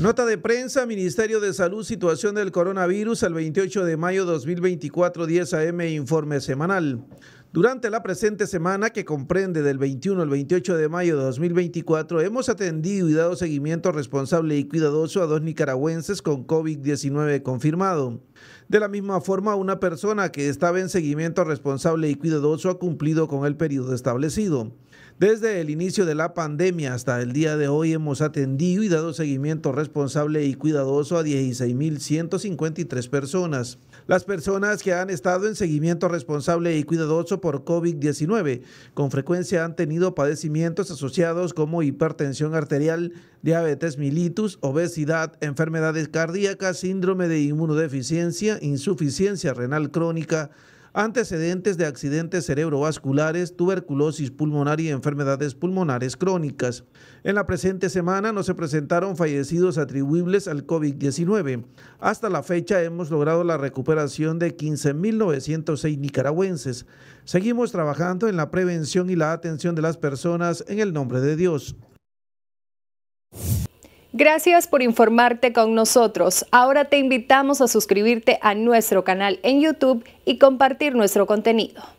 Nota de prensa, Ministerio de Salud, situación del coronavirus al 28 de mayo de 2024, 10 AM, informe semanal. Durante la presente semana, que comprende del 21 al 28 de mayo de 2024, hemos atendido y dado seguimiento responsable y cuidadoso a dos nicaragüenses con COVID-19 confirmado. De la misma forma, una persona que estaba en seguimiento responsable y cuidadoso ha cumplido con el periodo establecido. Desde el inicio de la pandemia hasta el día de hoy hemos atendido y dado seguimiento responsable y cuidadoso a 16.153 personas. Las personas que han estado en seguimiento responsable y cuidadoso por COVID-19 con frecuencia han tenido padecimientos asociados como hipertensión arterial, diabetes mellitus, obesidad, enfermedades cardíacas, síndrome de inmunodeficiencia, insuficiencia renal crónica, antecedentes de accidentes cerebrovasculares, tuberculosis pulmonar y enfermedades pulmonares crónicas. En la presente semana no se presentaron fallecidos atribuibles al COVID-19. Hasta la fecha hemos logrado la recuperación de 15.906 nicaragüenses. Seguimos trabajando en la prevención y la atención de las personas en el nombre de Dios. Gracias por informarte con nosotros. Ahora te invitamos a suscribirte a nuestro canal en YouTube y compartir nuestro contenido.